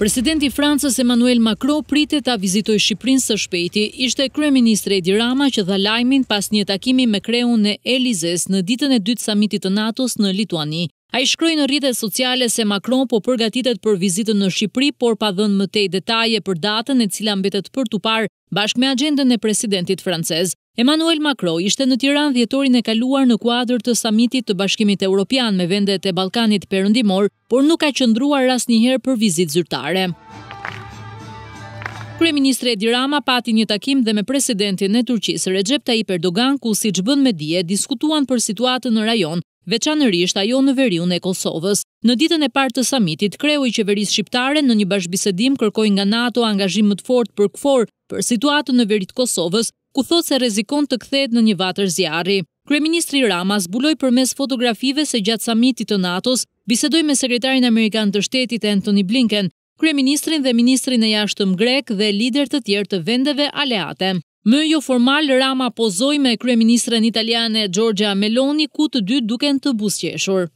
Presidenti Francës Emmanuel Macron pritet a vizitoj Shqiprin së shpejti, ishte Ministre Edi Rama që dha lajmin pas një takimi me kreun e Elizes në ditën e dytë samitit të Natos në Lituani. A i në rritet sociale se Macron po përgatitet për vizitën në Shqipëri, por pa dhënë mëtej detaje për datën e cila mbetet për tupar bashk bashkë me agendën e presidentit francez. Emmanuel Macron ishte në Tiran djetorin e kaluar në kuadrë të samitit të bashkimit e Europian me vendet e Balkanit përëndimor, por nuk ka qëndruar ras njëherë për vizit zyrtare. Kryeministre Edi Rama pati një takim dhe me presidentin e Turqisë, Recep Tayyip Erdogan, ku si që bën me dje, diskutuan për situatën në rajon veçanërrisht ajo në veriun e Kosovës. Në ditën e partë të samitit, kreu i qeverisë shqiptare në një bashkëbisedim kërkoj nga NATO angazhim më të fort për këfor për situatën në verit Kosovës, ku thot se rezikon të kthet në një vatër zjarri. Kreministri Ramas buloj për mes fotografive se gjatë samitit të NATO-s, bisedoj me sekretarin Amerikan të shtetit e Anthony Blinken, kreministrin dhe ministrin e jashtëm grek dhe lider të tjerë të vendeve aleate. Më jo formal, Rama pozoj me Kryeministren italiane Gjorgja Meloni, ku të dy duken të busqeshur.